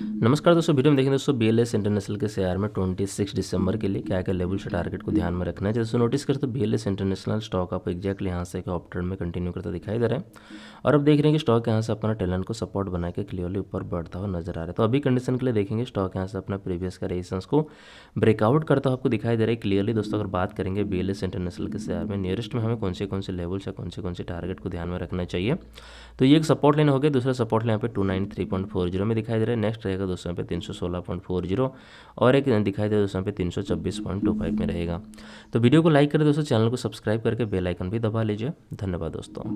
नमस्कार दोस्तों वीडियो में देखें दोस्तों बी इंटरनेशनल के शेयर में 26 दिसंबर के लिए क्या क्या लेवल से टारगेट को ध्यान में रखना है जैसे नोटिस करते तो बी इंटरनेशनल स्टॉक आपको एक्जैक्टली यहाँ से ऑप्टर में कंटिन्यू करता दिखाई दे रहा है और अब देख रहे हैं कि स्टॉक यहाँ से अपना टैलेंट को सपोर्ट बना के क्लियरली ऊपर बढ़ता हुआ नजर आ रहा है तो अभी कंडीशन के लिए देखेंगे स्टॉक यहाँ से अपना प्रीवियस का रेजिस्टेंस को ब्रेकआउट करता हुआ आपको दिखाई दे रहा है क्लियरली दोस्तों अगर बात करेंगे बी इंटरनेशनल के शेयर में नियरेस्ट में हमें कौन से कौन से लेवल या कौन से कौन से टारगेट को ध्यान में रखना चाहिए तो ये एक सपोर्ट लेन हो गया दूसरा सपोर्ट लेन यहाँ पे टू में दिखाई दे रहा है नेक्स्ट रहेगा दोस्तों यहाँ पे तीन सौ सोलह पॉइंट फोर जीरो और एक दिखाई दे दोस्तों पे तीन सौ छब्बीस पॉइंट टू फाइव में रहेगा तो वीडियो को लाइक करें दोस्तों चैनल को सब्सक्राइब करके बेलाइकन भी दबा लीजिए धन्यवाद दोस्तों